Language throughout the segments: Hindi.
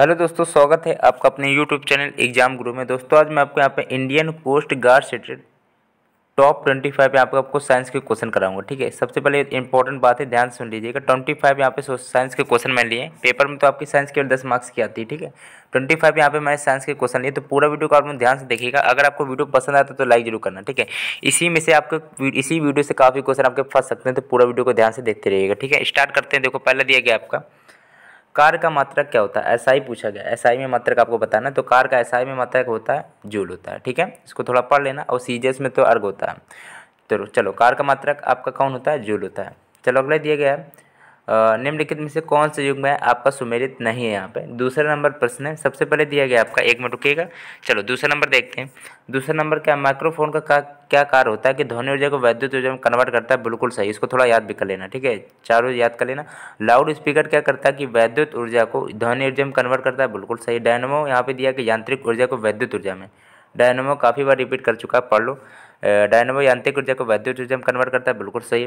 हेलो दोस्तों स्वागत है आपका अपने यूट्यूब चैनल एग्जाम गुरु में दोस्तों आज मैं आपको यहाँ पे इंडियन कोस्ट गार्ड सेटेड टॉप ट्वेंटी फाइव यहाँ पर आपको साइंस के क्वेश्चन कराऊंगा ठीक है सबसे पहले इंपॉर्टेंट बात है ध्यान सुन लीजिएगा ट्वेंटी फाइव यहाँ पे साइंस के क्वेश्चन मैं लिए पेपर में तो आपकी साइंस केवल दस मार्क्स की आती है ठीक है ट्वेंटी फाइव यहाँ पे मैंने साइंस के क्वेश्चन लिए तो पूरा वीडियो को आप ध्यान से देखिएगा अगर आपको वीडियो पसंद आता तो लाइक जरूर करना ठीक है इसी में से आपको इसी वीडियो से काफ़ी क्वेश्चन आपके फंस सकते हैं तो पूरा वीडियो को ध्यान से देखते रहिएगा ठीक है स्टार्ट करते हैं देखो पहला दिया गया आपका कार का मात्रक क्या होता है एसआई पूछा गया एसआई में मात्रक आपको बताना तो कार का एसआई में मात्रक होता है जूल होता है ठीक है इसको थोड़ा पढ़ लेना और सी में तो अर्ग होता है तो चलो कार का मात्रक आपका कौन होता है जूल होता है चलो अगला दिया गया है निम्नलिखित में से कौन से युग में आपका सुमेरित नहीं है यहाँ पे दूसरा नंबर प्रश्न है सबसे पहले दिया गया आपका एक मिनट रुकिएगा चलो दूसरा नंबर देखते हैं दूसरा नंबर क्या माइक्रोफोन का, का क्या कार्य होता है कि ध्वनि ऊर्जा को वैद्युत ऊर्जा में कन्वर्ट करता है बिल्कुल सही इसको थोड़ा याद भी कर लेना ठीक है चारों याद कर लेना लाउड स्पीकर क्या करता है कि वैद्युत ऊर्जा को ध्वनि ऊर्जा में कन्वर्ट करता है बिल्कुल सही डायनोमो यहाँ पे दिया कि यांत्रिक ऊर्जा को वैद्युत ऊर्जा में डायनोमो काफ़ी बार रिपीट कर चुका है पढ़ लो डायनमो यांत्रिक ऊर्जा को वैद्युत ऊर्जा में कन्वर्ट करता है बिल्कुल सही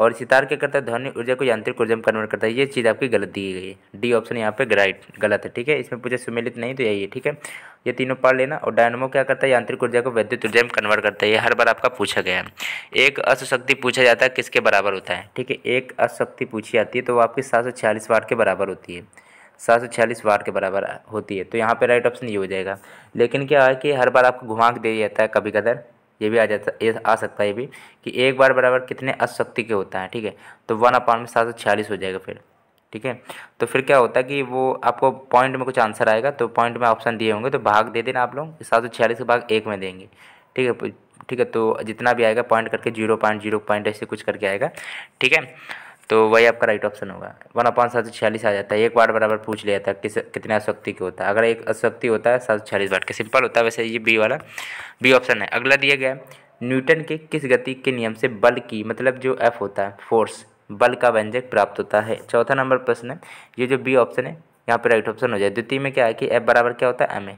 और सितार क्या करता है ध्वनि ऊर्जा को यांत्रिक ऊर्जा में कन्वर्ट करता है ये चीज़ आपकी गलत दी गई है डी ऑप्शन यहाँ पे राइट गलत है ठीक है इसमें पूछे सुमिलित नहीं तो यही है ठीक है ये तीनों पढ़ लेना और डायनमो क्या करता है यांत्रिक ऊर्जा को वैद्युत ऊर्जा में कन्वर्ट करता है ये हर बार आपका पूछा गया है एक अशक्ति पूछा जाता है किसके बराबर होता है ठीक है एक अशक्ति पूछी जाती है तो वो आपकी सात सौ छियालीस के बराबर होती है सात सौ छियालीस वाट के बराबर होती है तो यहाँ पे राइट ऑप्शन ये हो जाएगा लेकिन क्या है कि हर बार आपको घुमाक दे दिया जाता है कभी कदर ये भी आ जाता ये आ सकता है ये भी कि एक बार बराबर कितने अशक्ति के होता है ठीक है तो वन अपान में सात सौ छियालीस हो जाएगा फिर ठीक है तो फिर क्या होता है कि वो आपको पॉइंट में कुछ आंसर आएगा तो पॉइंट में ऑप्शन दिए होंगे तो भाग दे देना आप लोग सात सौ छियालीस के भाग एक में देंगे ठीक है ठीक है तो जितना भी आएगा पॉइंट करके जीरो पॉइंट जीरो पॉइंट ऐसे कुछ करके आएगा ठीक है तो वही आपका राइट ऑप्शन होगा वन अपॉन सात सौ छियालीस आ जाता है एक वाट बराबर पूछ लिया था किस कितने अशक्ति के होता है अगर एक अशक्ति होता है सात सौ छियालीस वाट के सिंपल होता है वैसे ये बी वाला बी ऑप्शन है अगला दिया गया न्यूटन के किस गति के नियम से बल की मतलब जो एफ होता है फोर्स बल का व्यंजक प्राप्त होता है चौथा नंबर प्रश्न है ये जो बी ऑप्शन है यहाँ पर राइट ऑप्शन हो जाए द्वितीय में क्या है कि एफ बराबर क्या होता है एम ए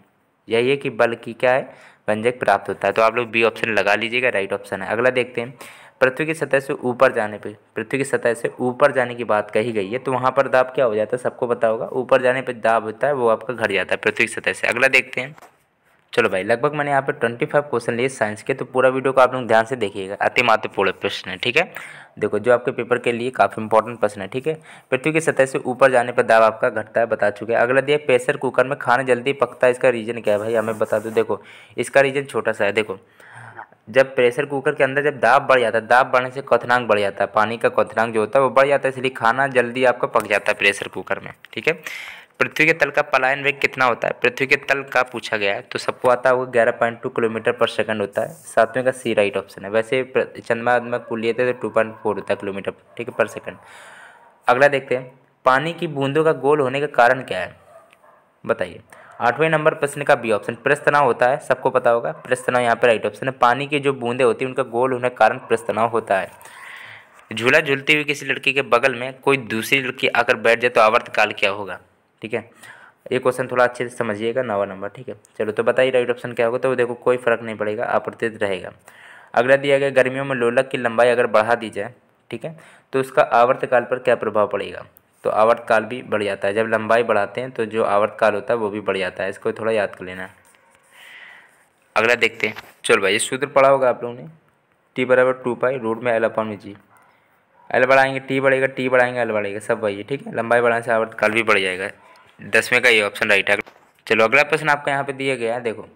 यही है कि बल की क्या है व्यंजक प्राप्त होता है तो आप लोग बी ऑप्शन लगा लीजिएगा राइट ऑप्शन है अगला देखते हैं पृथ्वी की सतह से ऊपर जाने पे पृथ्वी की सतह से ऊपर जाने की बात कही गई है तो वहाँ पर दाब क्या हो जाता है सबको पता होगा ऊपर जाने पर दाब होता है वो आपका घट जाता है पृथ्वी की सतह से अगला देखते हैं चलो भाई लगभग मैंने यहाँ पर ट्वेंटी फाइव क्वेश्चन लिए साइंस के तो पूरा वीडियो को आप लोग ध्यान से देखिएगा अति महत्वपूर्ण प्रश्न है ठीक है देखो जो आपके पेपर के लिए काफ़ी इंपॉर्टेंट प्रश्न है ठीक है पृथ्वी की सतह से ऊपर जाने पर दाब आपका घटता है बता चुके हैं अगला दिया प्रेशर कुकर में खाना जल्दी पकता है इसका रीज़न क्या है भाई हमें बता दो देखो इसका रीज़न छोटा सा है देखो जब प्रेशर कुकर के अंदर जब दाब बढ़ जाता है दाब बढ़ने से कथनांक बढ़ जाता है पानी का कथनांक जो होता है वो बढ़ जाता है इसलिए खाना जल्दी आपका पक जाता है प्रेशर कुकर में ठीक है पृथ्वी के तल का पलायन वेग कितना होता है पृथ्वी के तल का पूछा गया है तो सबको आता होगा ग्यारह पॉइंट टू किलोमीटर पर सेकंड होता है सातवें का सी राइट ऑप्शन है वैसे चंद्रमा में कुल लिए थे तो टू पॉइंट फोर होता है किलोमीटर ठीक है पर सेकंड अगला देखते हैं पानी की बूंदों का गोल होने का कारण क्या है बताइए आठवें नंबर प्रश्न का बी ऑप्शन प्रेस तनाव होता है सबको पता होगा प्रेस तनाव यहाँ पर राइट ऑप्शन है पानी की जो बूंदें होती हैं उनका गोल होने के कारण प्रेस तनाव होता है झूला झूलती हुई किसी लड़की के बगल में कोई दूसरी लड़की आकर बैठ जाए तो आवर्तकाल क्या होगा ठीक है ये क्वेश्चन थोड़ा अच्छे से समझिएगा नवा नंबर ठीक है चलो तो बताइए राइट ऑप्शन क्या होगा तो देखो कोई फर्क नहीं पड़ेगा अपरित रहेगा अगला दिया गया गर्मियों में लोलक की लंबाई अगर बढ़ा दी जाए ठीक है तो उसका आवर्तकाल पर क्या प्रभाव पड़ेगा तो आवर्त काल भी बढ़ जाता है जब लंबाई बढ़ाते हैं तो जो आवर्त काल होता है वो भी बढ़ जाता है इसको थोड़ा याद कर लेना अगला देखते हैं चलो भाई ये सूत्र पढ़ा होगा आप लोगों ने टी बराबर टू पाई रूट में एल अपॉन में जी एल बढ़ाएंगे टी बढ़ेगा टी बढ़ाएंगे एल बढ़ेगा सब वही ठीक है लंबाई बढ़ाने से आवर्त काल भी बढ़ जाएगा दसवें का ये ऑप्शन राइट है चलो अगला प्रश्न आपका यहाँ पर दिया गया है देखो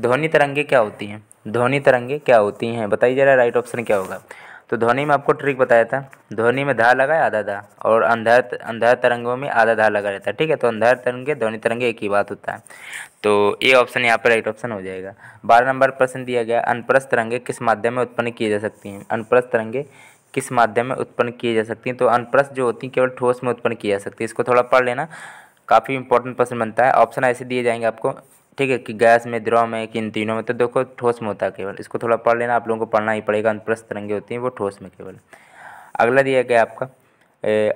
ध्वनि तरंगे क्या होती हैं ध्वनि तरंगे क्या होती हैं बताइए जरा राइट ऑप्शन क्या होगा तो ध्वनि में आपको ट्रिक बताया था ध्वनि में धा लगाए आधा धा और अंधार अंधार तरंगों में आधा धा लगा रहता है ठीक है तो अंधार तरंगे ध्वनि तरंगे एक ही बात होता है तो ये ऑप्शन यहाँ पर राइट ऑप्शन हो जाएगा बारह नंबर प्रश्न दिया गया अनप्रस्त तरंगे किस माध्यम में उत्पन्न किए जा सकती हैं अनप्रस्त तरंगे किस माध्यम में उत्पन्न किए जा सकती हैं तो अनप्रस्त जो होती हैं केवल ठोस में उत्पन्न की जा सकती है इसको थोड़ा पढ़ लेना काफ़ी इंपॉर्टेंट प्रश्न बनता है ऑप्शन ऐसे दिए जाएंगे आपको ठीक है कि गैस में द्रव में कि इन तीनों में तो देखो ठोस में होता है केवल इसको थोड़ा पढ़ लेना आप लोगों को पढ़ना ही पड़ेगा अंतप्रस्थ तरंगे होती हैं वो ठोस में केवल अगला दिया गया आपका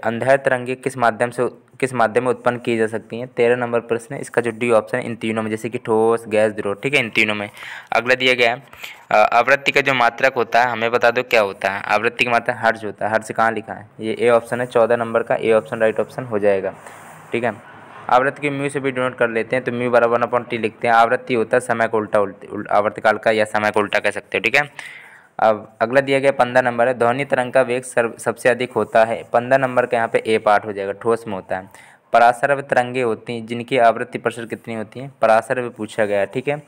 अंधेर तरंगे किस माध्यम से किस माध्यम में उत्पन्न की जा सकती हैं तेरह नंबर प्रश्न है इसका जो डी ऑप्शन इन तीनों में जैसे कि ठोस गैस द्रोह ठीक है इन तीनों में अगला दिया गया है आवृत्ति का जो मात्रक होता है हमें बता दो क्या होता है आवृत्ति का मात्रा हर्ज होता है हर्ज कहाँ लिखा है ये ए ऑप्शन है चौदह नंबर का ए ऑप्शन राइट ऑप्शन हो जाएगा ठीक है आवृत्ति के म्यू से भी डिनोट कर लेते हैं तो म्यू बराबर अपन टी लिखते हैं आवृत्ति होता है समय को उल्टा उल्टा आवर्तकाल का या समय को उल्टा कह सकते हो ठीक है अब अगला दिया गया पंद्रह नंबर है ध्वनि तरंग का वेग सबसे अधिक होता है पंद्रह नंबर का यहाँ पे ए पार्ट हो जाएगा ठोस में होता है परासर तरंगे होती हैं जिनकी आवृत्ति प्रसर कितनी होती है परासर में पूछा गया ठीक है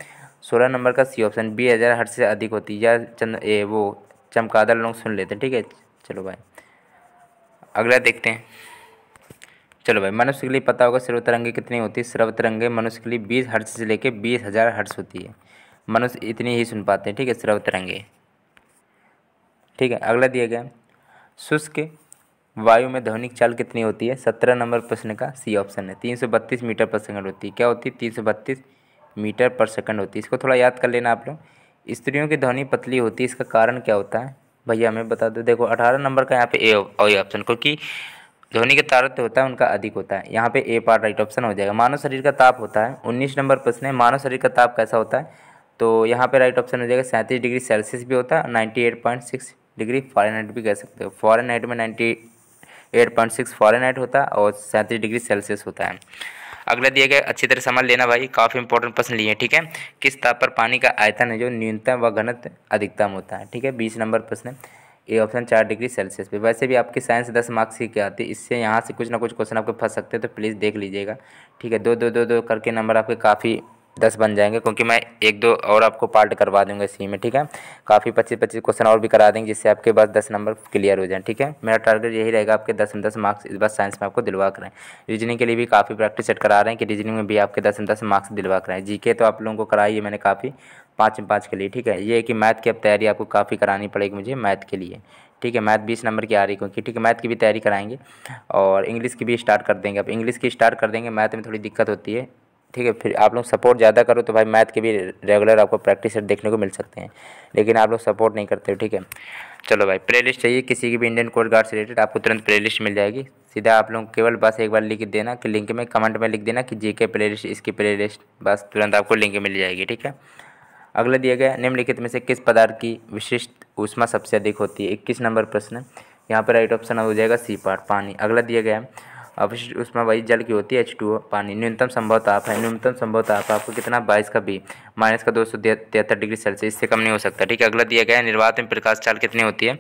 सोलह नंबर का सी ऑप्शन बी हज़ार हर से अधिक होती है या चंद ए वो चमकादड़ लोग सुन लेते हैं ठीक है चलो भाई अगला देखते हैं चलो भाई मनुष्य के लिए पता होगा सर्व तरंगे कितनी होती है सर्व तरंगे मनुष्य के लिए बीस हर्ष से लेकर बीस हज़ार हर्ष होती है मनुष्य इतनी ही सुन पाते हैं ठीक है सर्व तरंगे ठीक है अगला दिया गया शुष्क वायु में ध्वनिक चाल कितनी होती है सत्रह नंबर प्रश्न का सी ऑप्शन है तीन सौ बत्तीस मीटर पर सेकंड होती है क्या होती है तीन सौ बत्तीस मीटर पर सेकंड होती है इसको थोड़ा याद कर लेना आप लोग स्त्रियों की ध्वनि पतली होती है इसका कारण क्या होता है भैया हमें बता दो देखो अठारह नंबर का यहाँ पे ए ऑप्शन क्योंकि ध्वनि के तारत्व होता है उनका अधिक होता है यहाँ पे ए पार्ट राइट ऑप्शन हो जाएगा मानव शरीर का ताप होता है उन्नीस नंबर प्रश्न है मानव शरीर का ताप कैसा होता है तो यहाँ पे राइट ऑप्शन हो जाएगा सैंतीस डिग्री सेल्सियस भी होता है ninety eight point six degree Fahrenheit भी कह सकते हो फॉरन में ninety eight point six Fahrenheit होता है और सैंतीस डिग्री सेल्सियस होता है अगला दिया गया अच्छी तरह समझ लेना भाई काफ़ी इंपॉर्टेंट प्रश्न लिए ठीक है किस ताप पर पानी का आयतन है जो न्यूनतम व घनत्व अधिकतम होता है ठीक है बीस नंबर प्रश्न ए ऑप्शन चार डिग्री सेल्सियस पे वैसे भी आपकी साइंस दस मार्क्स ही क्या आती है इससे यहाँ से कुछ ना कुछ क्वेश्चन आपके फंस सकते हैं तो प्लीज़ देख लीजिएगा ठीक है दो दो दो दो करके नंबर आपके काफ़ी दस बन जाएंगे क्योंकि मैं एक दो और आपको पार्ट करवा दूंगा इसी में ठीक है काफ़ी पच्चीस पच्चीस क्वेश्चन और भी करा देंगे जिससे आपके पास दस नंबर क्लियर हो जाए ठीक है मेरा टारगेट यही रहेगा आपके दस दस मार्क्स इस बार साइंस में आपको दिलवा करें रीजनिंग के लिए भी काफ़ी प्रैक्टिस सेट करा रहे हैं कि रीजनिंग में भी आपके दस दस मार्क्स दिलवा करें जी तो आप लोगों को कराई है मैंने काफ़ी पाँच में पाँच के लिए ठीक है ये है कि मैथ की अब तैयारी आपको काफ़ी करानी पड़ेगी मुझे मैथ के लिए ठीक है मैथ बीस नंबर की आ रही क्योंकि ठीक है मैथ की भी तैयारी कराएंगे और इंग्लिश की भी स्टार्ट कर देंगे अब इंग्लिश की स्टार्ट कर देंगे मैथ में थोड़ी दिक्कत होती है ठीक है फिर आप लोग सपोर्ट ज़्यादा करो तो भाई मैथ के भी रेगुलर आपको प्रैक्टिस सेट देखने को मिल सकते हैं लेकिन आप लोग सपोर्ट नहीं करते हो ठीक है चलो भाई प्ले लिस्ट चाहिए किसी की भी इंडियन कोस्ट गार्ड से रिलेटेड आपको तुरंत प्ले लिस्ट मिल जाएगी सीधा आप लोग केवल बस एक बार लिख देना कि लिंक में कमेंट में लिख देना कि जी के प्ले लिस्ट इसकी प्ले लिस्ट बस तुरंत आपको लिंक मिल जाएगी ठीक है अगला दिया गया निम्नलिखित में से किस पदार्थ की विशिष्ट ऊष्मा सबसे अधिक होती है इक्कीस नंबर प्रश्न यहाँ पर राइट ऑप्शन हो जाएगा सी पार्ट पानी अगला दिया गया है अवशिष्ट उष्मा वही जल की होती है एच टू पानी न्यूनतम संभव ताप है न्यूनतम संभव ताप आपको कितना बाईस का बी माइनस का दो सौ तिहत्तर डिग्री सेल्सियस इससे कम नहीं हो सकता ठीक है अगला दिया गया है निर्वात में प्रकाश चाल कितनी होती है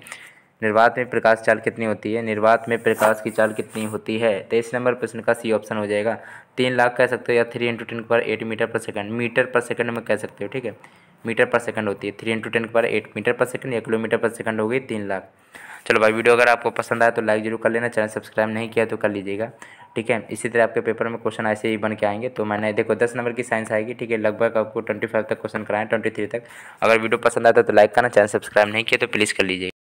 निर्वात में प्रकाश चाल कितनी होती है निर्वात में प्रकाश की चाल कितनी होती है तेईस नंबर प्रश्न का सी ऑप्शन हो जाएगा तीन लाख कह सकते हो या three into ten power eight metre per second metre per second में कह सकते हो ठीक है मीटर पर सेकंड होती है three into ten power eight metre per second या किलोमीटर पर सेकंड हो गई तीन लाख चलो भाई वीडियो अगर आपको पसंद आए तो लाइक जरूर कर लेना चैनल सब्सक्राइब नहीं किया तो कर लीजिएगा ठीक है इसी तरह आपके पेपर में क्वेश्चन ऐसे ही बन के आएंगे तो मैंने देखो दस नंबर की साइंस आएगी ठीक है लगभग आपको ट्वेंटी फाइव तक क्वेश्चन कराएं ट्वेंटी थ्री तक अगर वीडियो पसंद आता तो लाइक करना चैनल सब्सक्राइब नहीं किया तो प्लीज़ कर लीजिएगा